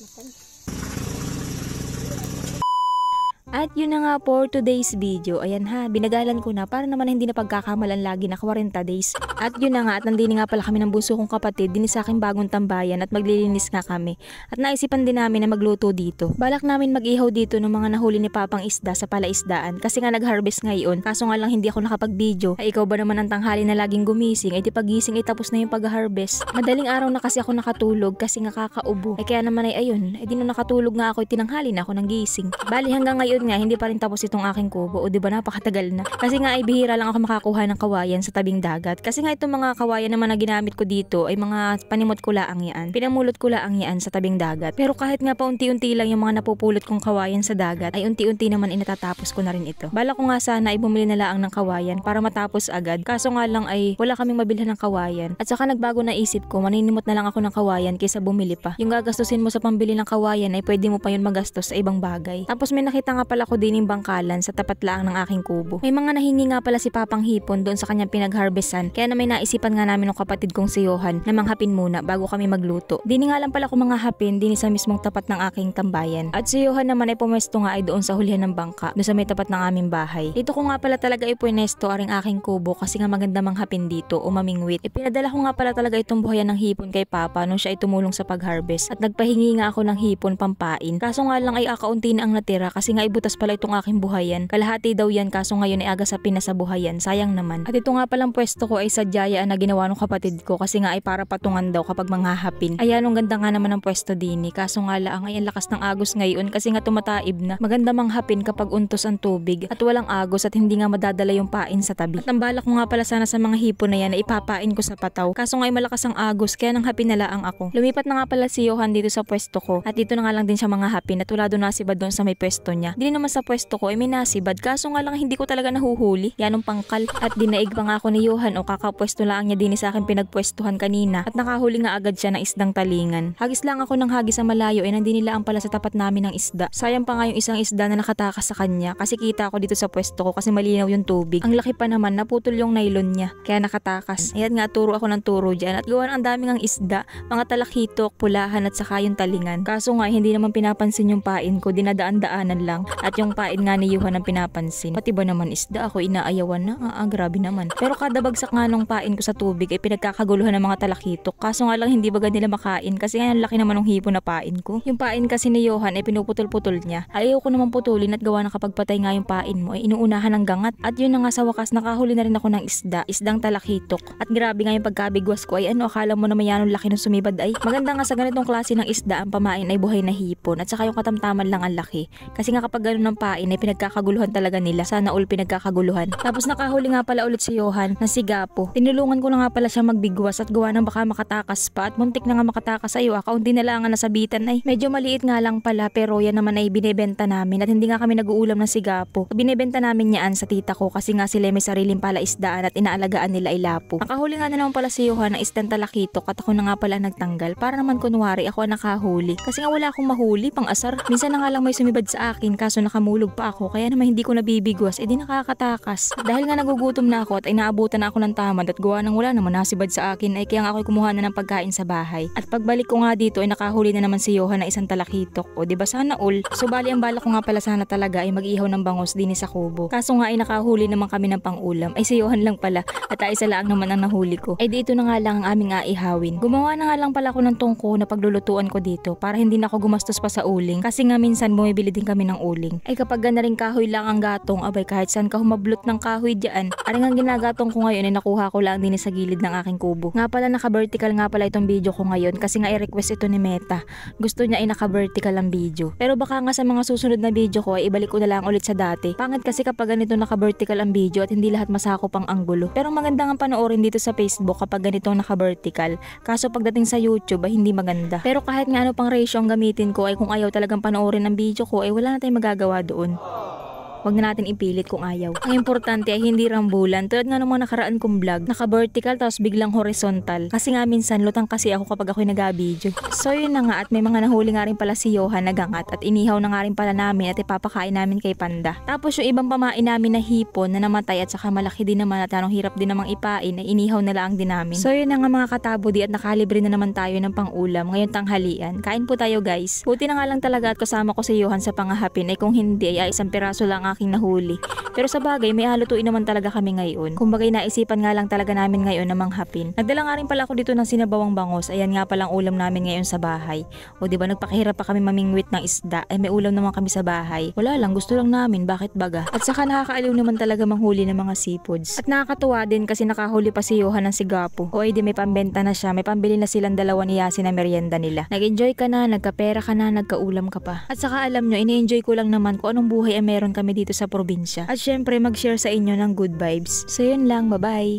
machen. At yun na nga for today's video. Ayan ha, binagalan ko na para naman hindi na pagkakamalan lagi na 40 days. At yun na nga at nandini nga pala kami ng bunso kong kapatid din sa aking bagong tambayan at maglilinis nga kami. At naisipan din namin na magluto dito. Balak namin mag-ihaw dito ng mga nahuli ni Papang Isda sa palaisdaan kasi nga nag-harvest ngayon. Kaso nga lang hindi ako nakapag-video. Ay ikaw ba naman ang tanghali na laging gumising? Ay di pagising ay tapos na yung pag-harvest. Madaling araw na kasi ako nakatulog kasi nga kakaubo. Ay kaya naman ay ayun, ay di na nakatulog nga ako ay tinanghali na ako ng gising. Bali hanggang ngayon nga, hindi pa rin tapos itong aking kubo o di ba napakatagal na. Kasi nga ay bihira lang ako makakuha ng kawayan sa tabing dagat. Kasi nga itong mga kawayan naman na ginamit ko dito ay mga panimot ko laang yan. Pinamulot ko laang yan sa tabing dagat. Pero kahit nga pa unti-unti lang yung mga napupulot kong kawayan sa dagat ay unti-unti naman inatatapos ko na rin ito. Bala ko nga sana ay bumili na lang ng kawayan para matapos agad. Kaso nga lang ay wala kaming mabilhan ng kawayan. At saka nagbago na isip ko, maninimot na lang ako ng kawayan kaysa bumili pa. Yung gagastusin mo sa pambili ng kawayan ay pwede mo pa yun magastos sa ibang bagay. Tapos may nakita nga pala pala ko din yung bangkalan sa tapat lang ng aking kubo. May mga nahingi nga pala si Papang Hipon doon sa kanyang pinagharvestan kaya na may naisipan nga namin ng kapatid kong si Johan na manghapin muna bago kami magluto. Dini nga lang pala ko mga hapin din sa mismong tapat ng aking tambayan. At si Johan naman ay pumesto nga ay doon sa hulihan ng bangka doon sa may tapat ng aming bahay. Dito ko nga pala talaga ipunesto aring aking kubo kasi nga maganda manghapin dito o mamingwit. Ipinadala ko nga pala talaga itong buhayan ng hipon kay Papa nung siya ay tumulong sa pagharvest at nagpahingi nga ako ng hipon pampain. Kaso nga lang ay akaunti na ang natira kasi nga butas pala itong aking buhayan. Kalahati daw yan kaso ngayon ay aga sa Pinas buhayan. Sayang naman. At ito nga palang pwesto ko ay sadyayaan na ginawa ng kapatid ko kasi nga ay para patungan daw kapag manghahapin. Ayan, ang ganda nga naman ng pwesto dini. Eh. Kaso nga laang ayan lakas ng agos ngayon kasi nga tumataib na. Maganda manghapin kapag untos ang tubig at walang agos at hindi nga madadala yung pain sa tabi. At ang balak ko nga pala sana sa mga hipo na yan na ipapain ko sa pataw. Kaso nga ay malakas ang agos kaya nang hapin na laang ako. Lumipat na nga pala si Johan dito sa pwesto ko at dito na nga lang din siya mga hapin at wala doon na si Badon sa may pwesto niya. Di Nahuli naman sa pwesto ko ay may nasibad kaso nga lang hindi ko talaga nahuhuli. Yanong pangkal at dinaig pa nga ako ni Johan o kakapwesto lang niya din sa akin pinagpwestuhan kanina at nakahuli nga agad siya ng isdang talingan. Hagis lang ako ng hagis sa malayo eh nandini ang pala sa tapat namin ng isda. Sayang pa nga yung isang isda na nakatakas sa kanya kasi kita ako dito sa pwesto ko kasi malinaw yung tubig. Ang laki pa naman naputol yung nylon niya kaya nakatakas. Ayan nga turo ako ng turo dyan at gawan ang daming ang isda, mga talakitok, pulahan at saka yung talingan. Kaso nga hindi naman pinapansin yung pain ko, dinadaan-daanan lang. At yung pain nga ni Yuhan ang pinapansin. Pati ba naman isda ako inaayawan na? Ah, ah, grabe naman. Pero kada bagsak nga nung pain ko sa tubig ay pinagkakaguluhan ng mga talakitok. Kaso nga lang hindi bagad nila makain kasi nga laki naman ng hipo na pain ko. Yung pain kasi ni Johan ay pinuputol-putol niya. Ayaw ko naman putulin at gawa na kapag patay nga yung pain mo ay inuunahan ng gangat. At yun na nga sa wakas nakahuli na rin ako ng isda, isdang talakitok. At grabe nga yung pagkabigwas ko ay ano akala mo naman yan ang laki ng sumibad ay. Maganda nga sa ganitong klase ng isda ang pamain ay buhay na hipon at saka yung katamtaman lang ang laki. Kasi nga kapag ganun ng pain ay eh, pinagkakaguluhan talaga nila. Sana all pinagkakaguluhan. Tapos nakahuli nga pala ulit si Johan na si Gapo. Tinulungan ko na nga pala siya magbigwas at gawa ng baka makatakas pa at muntik na nga makatakas ayo. Akaunti na lang ang nasabitan ay medyo maliit nga lang pala pero yan naman ay binebenta namin at hindi nga kami nag-uulam ng si Gapo. Binebenta namin yan sa tita ko kasi nga sila may sariling pala isdaan at inaalagaan nila ilapo. Nakahuli nga na naman pala si Johan na isdang talakito at ako na nga pala nagtanggal para naman kunwari ako nakahuli. Kasi nga wala akong mahuli pang asar. Minsan na nga lang may sumibad sa akin kaso kaso nakamulog pa ako kaya naman hindi ko nabibigwas edi nakakatakas. Dahil nga nagugutom na ako at ay naabutan na ako ng tamad at gawa nang wala na manasibad sa akin ay kaya nga ako'y kumuha na ng pagkain sa bahay. At pagbalik ko nga dito ay nakahuli na naman si Johan na isang talakitok o ba diba sana all. So bali ang balak ko nga pala sana talaga ay mag-ihaw ng bangos din sa kubo. Kaso nga ay nakahuli naman kami ng pangulam ay si Johan lang pala at ay isa lang naman ang nahuli ko. Ay dito na nga lang ang aming aihawin. Gumawa na nga lang pala ako ng tungko na paglulutuan ko dito para hindi na ako gumastos pa sa uling kasi nga minsan bumibili din kami ng uling siling. Ay kapag na rin kahoy lang ang gatong, abay kahit saan ka humablot ng kahoy diyan. Aring ang ginagatong ko ngayon ay nakuha ko lang din sa gilid ng aking kubo. Nga pala naka-vertical nga pala itong video ko ngayon kasi nga i-request ito ni Meta. Gusto niya ay naka-vertical ang video. Pero baka nga sa mga susunod na video ko ay ibalik ko na lang ulit sa dati. Pangit kasi kapag ganito naka-vertical ang video at hindi lahat masakop ang anggulo. Pero maganda nga panoorin dito sa Facebook kapag ganitong naka-vertical. Kaso pagdating sa YouTube ay hindi maganda. Pero kahit nga ano pang ratio ang gamitin ko ay kung ayaw talagang panoorin ang video ko ay wala na tayong magagawa ginagawa doon. Huwag na natin ipilit kung ayaw. Ang importante ay hindi rambulan. Tulad nga naman nakaraan kong vlog, naka-vertical tapos biglang horizontal. Kasi nga minsan lutang kasi ako kapag ako'y nag-video. So yun na nga at may mga nahuli nga rin pala si Johan nagangat at inihaw na nga rin pala namin at ipapakain namin kay Panda. Tapos yung ibang pamain namin na hipon na namatay at saka malaki din naman at anong hirap din namang ipain ay inihaw na lang din namin. So yun na nga mga katabodi at nakalibre na naman tayo ng pangulam ngayon tanghalian. Kain po tayo guys. Buti na nga lang talaga at kasama ko si Johan sa pangahapin ay kung hindi ay isang piraso lang aking nahuli. Pero sa bagay, may halutuin naman talaga kami ngayon. Kumbagay naisipan nga lang talaga namin ngayon na manghapin. Nagdala nga rin pala ako dito ng sinabawang bangos. Ayan nga palang ulam namin ngayon sa bahay. O di ba nagpakahirap pa kami mamingwit ng isda. Eh may ulam naman kami sa bahay. Wala lang, gusto lang namin. Bakit baga? At saka nakakaaliw naman talaga manghuli ng mga seafoods. At nakakatuwa din kasi nakahuli pa si Johan ng sigapo. O eh, di may pambenta na siya. May pambili na silang dalawa ni Yasin na merienda nila. Nag-enjoy ka na, nagkapera ka na, nagkaulam ka pa. At saka alam nyo, ini-enjoy ko lang naman kung anong buhay ay meron kami dito sa probinsya. At syempre mag-share sa inyo ng good vibes. So yun lang, bye-bye!